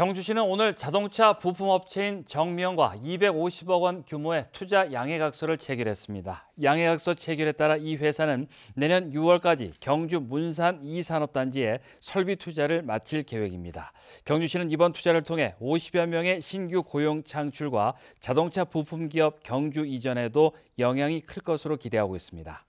경주시는 오늘 자동차 부품업체인 정미영과 250억 원 규모의 투자 양해각서를 체결했습니다. 양해각서 체결에 따라 이 회사는 내년 6월까지 경주 문산 2산업단지에 설비 투자를 마칠 계획입니다. 경주시는 이번 투자를 통해 50여 명의 신규 고용 창출과 자동차 부품기업 경주 이전에도 영향이 클 것으로 기대하고 있습니다.